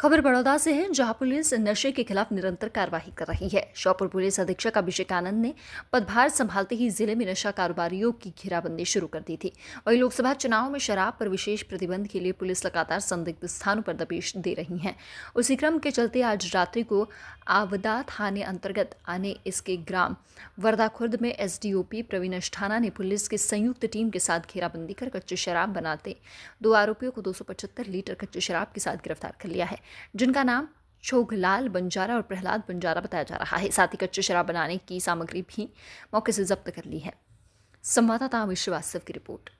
खबर बड़ौदा से है जहां पुलिस नशे के खिलाफ निरंतर कार्रवाई कर रही है श्योपुर पुलिस अधीक्षक अभिषेक आनंद ने पदभार संभालते ही जिले में नशा कारोबारियों की घेराबंदी शुरू कर दी थी वहीं लोकसभा चुनाव में शराब पर विशेष प्रतिबंध के लिए पुलिस लगातार संदिग्ध स्थानों पर दबिश दे रही है उसी क्रम के चलते आज रात्रि को आवदा थाने अंतर्गत आने इसके ग्राम वर्दाखुर्द में एसडीओपी प्रवीण अष्ठाना ने पुलिस की संयुक्त टीम के साथ घेराबंदी कर कच्ची शराब बनाते दो आरोपियों को दो लीटर कच्ची शराब के साथ गिरफ्तार कर लिया है जिनका नाम छोघलाल बंजारा और प्रहलाद बंजारा बताया जा रहा है साथ ही कच्चे शराब बनाने की सामग्री भी मौके से जब्त कर ली है संवाददाता अमित श्रीवास्तव की रिपोर्ट